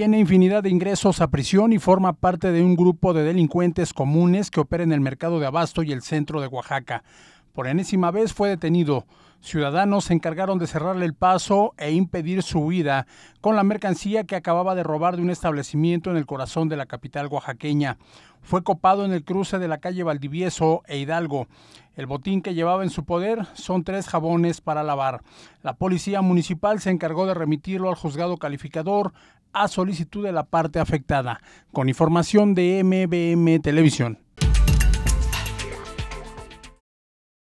tiene infinidad de ingresos a prisión y forma parte de un grupo de delincuentes comunes que opera en el mercado de Abasto y el centro de Oaxaca. Por enésima vez fue detenido. Ciudadanos se encargaron de cerrarle el paso e impedir su huida con la mercancía que acababa de robar de un establecimiento en el corazón de la capital oaxaqueña. Fue copado en el cruce de la calle Valdivieso e Hidalgo. El botín que llevaba en su poder son tres jabones para lavar. La policía municipal se encargó de remitirlo al juzgado calificador a solicitud de la parte afectada. Con información de MBM Televisión.